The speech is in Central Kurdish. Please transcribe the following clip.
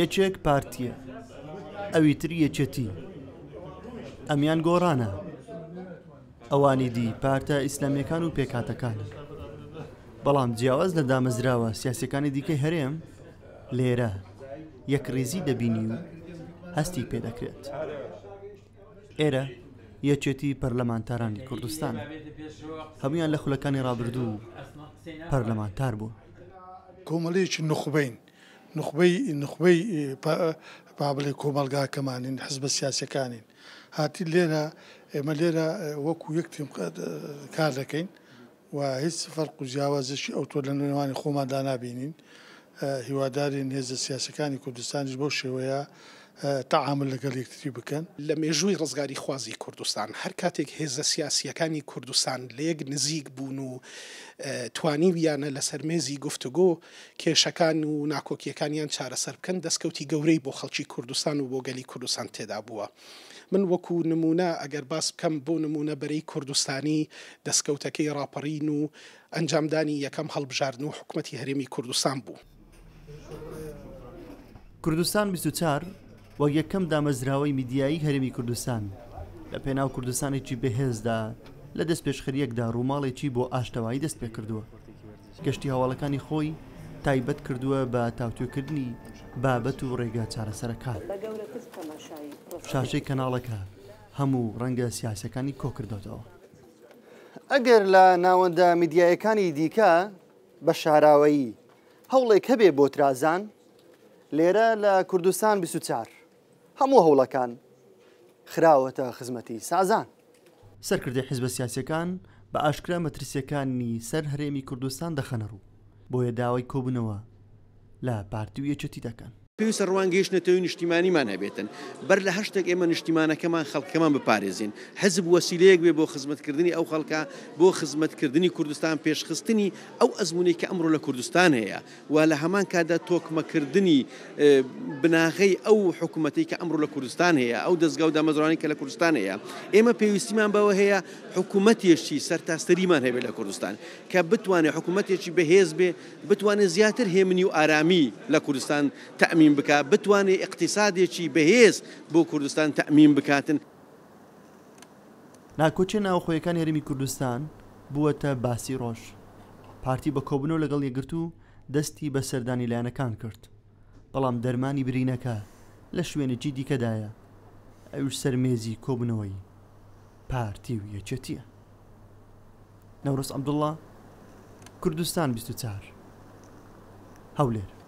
یەکێک پارتیە ئەوی تر یەکێتی ئەمیان گۆڕانە ئەوانی دی پارتە ئیسلامیەکان و پێکاتەکانە بەڵام جیاواز لە دامەزراوە سیاسەکانی دیکەی هەرێم لێرە یەکریزی دەبینی و هەستی پێدەکرێت ئێرە یەکێتی پەرلەمانتارانی کوردستان هەمویان لە خولەکانی ڕابردوو پەرلەمانتار بوو کۆمەڵەیەکی نخبین نخبەی نخبەی بابلێ کۆمەلگاکەمانین حز بە سیاسەکانین هاتی لێرە ئێمە لێرە وەکو یەکتیم کار دەکەین و هیچ فەرق و جیاوازشی ئەو تۆ لە نوێوانی خۆماندا نبینین هیوادارین هێزە سیاسەکانی کوردستانیش بەو شێوەیە تعامل لەگەڵ یەکتی بکەن لە مێژووی ڕزگاری خوازی کوردستان هەر کاتێک هێزە سیاسیەکانی کوردستان لەیەک نزیک بوون و توانی ویانە لەسەر مێزی گفتوگۆ کێشەکان و ناکۆکیەکانیان چارەسەر بکەن دەستکەوتی گەورەی بۆ خەڵکی کوردستان و بۆ گەلی کوردستان تێدا بووە. من وەکو نمونە ئەگەر باس بکەم بۆ نمونە بەرەی کوردستانی دەستکەوتەکەی راپەڕین و ئەنجامدانی یەکەم هەڵبژاردن و حکوومەتتی هەرێمی کوردستان بوو. کوردستان 24 وەک یەکەم دامەزراوەی میدیایی هەرمی کوردستان لە پێناو کوردستانێکی بەهێزدا لە دەست پێشخەریەکدا ڕووماڵێکی بۆ ئاشتەوایی دەست پێ کردووە گەشتی هەواڵەکانی خۆی تایبەت کردووە بە تاوتوکردنی بابەت و ڕێگا چارەسەرەکان شاشەی کەناڵەکە هەموو ڕەنگە سیاسەکانی کۆکردوتەوە ئەگەر لە ناوەندە میدیایەکانی دیکە بە شاراوایی هەوڵێک هەبێ بۆ ترازان لێرە لە کوردستان 24 هەموو هەوڵەکان خراوەتە خزمەتی سازان سەرکردی حیزبە سیاسەکان بە ئاشکرا مەترسیەکانی سەر هەرێمی کوردستان دەخەنەڕوو بۆیە داوای کۆبنەوە لە پارتی و یەچەتی دەکەن پێویستە ڕوان گەیشتنەوەی نیشتیمانیمان هەبێتن بەر لە هەشتێک ئێمە نیشتیمانەکەمان خەڵکەمان بپارێزین حەزب وەسیلەیەک بێ بۆ خزمەتکردنی ئەو خەڵکە بۆ خزمەتکردنی کوردستان پێشخستنی ئەو ئەزمونی کە ئەمڕۆ لە کوردستان هەیە و لە هەمان کادا تۆکمەکردنی بناغی ئەو حکوومەتی کە ئەمڕۆ لە کوردستان هەیە ئەو دەستگا و دامەزرانی کە لە کوردستان هەیە ئێمە پێویستیمان بەوە هەیە حکوومەتیشتی سەرتاستریمان هەبێت لە کوردستان کە بتوانێت حکوومەتێکی بەهێز بێ بتوانێت زیاتر هێمنی و ئارامی لە کوردستان تەمی تەمین بک بتوانێت اقتصادێکی بەهێز بۆ کوردستان تەمین بکاتن ناکۆچێ ناوخۆیەکان هێرمی کوردستان بووەتە باسی ڕۆژ پارتی بە کۆبنەوە لەگەڵ یەگرت و دەستی بە سەردانی لایەنەکان کرد بەڵام دەرمانی برینەکە لە شوێنەجی دیکەدایە ئەوش سەرمێزی کۆبنەوەی پارتی و یەچەتیە نەورس ئەمدڵە کوردستان 24 هەولێر